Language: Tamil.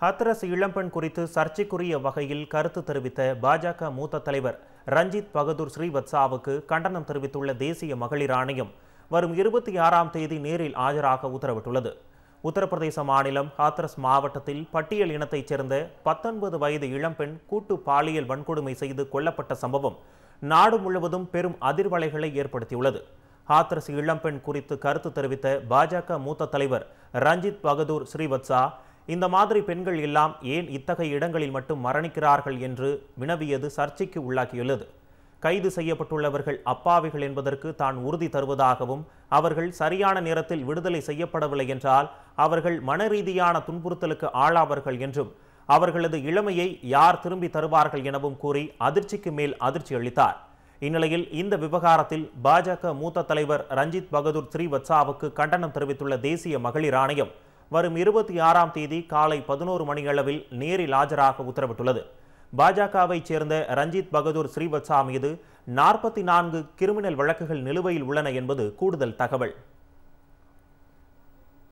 ஹத்ரஸ் இளம்பெண் குறித்து சர்ச்சைக்குரிய வகையில் கருத்து தெரிவித்த பாஜக மூத்த தலைவர் ரஞ்சித் பகதூர் ஸ்ரீவத்சாவுக்கு கண்டனம் தெரிவித்துள்ள தேசிய மகளிர் ஆணையம் வரும் இருபத்தி ஆறாம் தேதி நேரில் ஆஜராக உத்தரவிட்டுள்ளது உத்தரப்பிரதேச மாநிலம் ஹாத்ரஸ் மாவட்டத்தில் பட்டியல் இனத்தைச் சேர்ந்த பத்தொன்பது வயது இளம்பெண் கூட்டு பாலியல் வன்கொடுமை செய்து கொல்லப்பட்ட சம்பவம் நாடு முழுவதும் பெரும் அதிர்வலைகளை ஏற்படுத்தியுள்ளது ஹாத்ரஸ் இளம்பெண் குறித்து கருத்து தெரிவித்த பாஜக மூத்த தலைவர் ரஞ்சித் பகதூர் ஸ்ரீவத்சா இந்த மாதிரி பெண்கள் எல்லாம் ஏன் இத்தகைய இடங்களில் மட்டும் மரணிக்கிறார்கள் என்று வினவியது சர்ச்சைக்கு உள்ளாக்கியுள்ளது கைது செய்யப்பட்டுள்ளவர்கள் அப்பாவிகள் என்பதற்கு தான் உறுதி தருவதாகவும் அவர்கள் சரியான நேரத்தில் விடுதலை செய்யப்படவில்லை என்றால் அவர்கள் மனரீதியான துன்புறுத்தலுக்கு ஆளாவார்கள் என்றும் அவர்களது இளமையை யார் திரும்பி தருவார்கள் எனவும் கூறி அதிர்ச்சிக்கு மேல் அதிர்ச்சி அளித்தார் இந்நிலையில் இந்த விவகாரத்தில் பாஜக மூத்த தலைவர் ரஞ்சித் பகதூர் ஸ்ரீவத்சாவுக்கு கண்டனம் தெரிவித்துள்ள தேசிய மகளிர் ஆணையம் வரும் இருபத்தி ஆறாம் தேதி காலை பதினோரு மணியளவில் நேரில் ஆஜராக உத்தரவிட்டுள்ளது பாஜகவை சேர்ந்த ரஞ்சித் பகதூர் ஸ்ரீவத்சா மீது நாற்பத்தி நான்கு கிரிமினல் வழக்குகள் நிலுவையில் உள்ளன என்பது கூடுதல் தகவல்